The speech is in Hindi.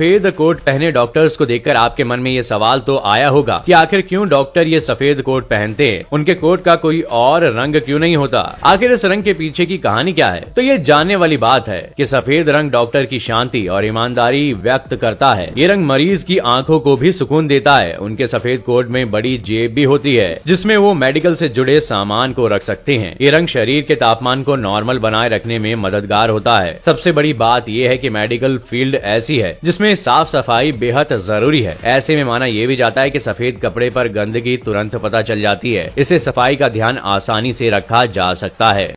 सफेद कोट पहने डॉक्टर्स को देखकर आपके मन में ये सवाल तो आया होगा कि आखिर क्यों डॉक्टर ये सफेद कोट पहनते हैं उनके कोट का कोई और रंग क्यों नहीं होता आखिर इस रंग के पीछे की कहानी क्या है तो ये जानने वाली बात है कि सफेद रंग डॉक्टर की शांति और ईमानदारी व्यक्त करता है ये रंग मरीज की आंखों को भी सुकून देता है उनके सफेद कोट में बड़ी जेब भी होती है जिसमे वो मेडिकल ऐसी जुड़े सामान को रख सकते हैं ये रंग शरीर के तापमान को नॉर्मल बनाए रखने में मददगार होता है सबसे बड़ी बात यह है की मेडिकल फील्ड ऐसी है जिसमे में साफ सफाई बेहद जरूरी है ऐसे में माना यह भी जाता है कि सफेद कपड़े पर गंदगी तुरंत पता चल जाती है इसे सफाई का ध्यान आसानी से रखा जा सकता है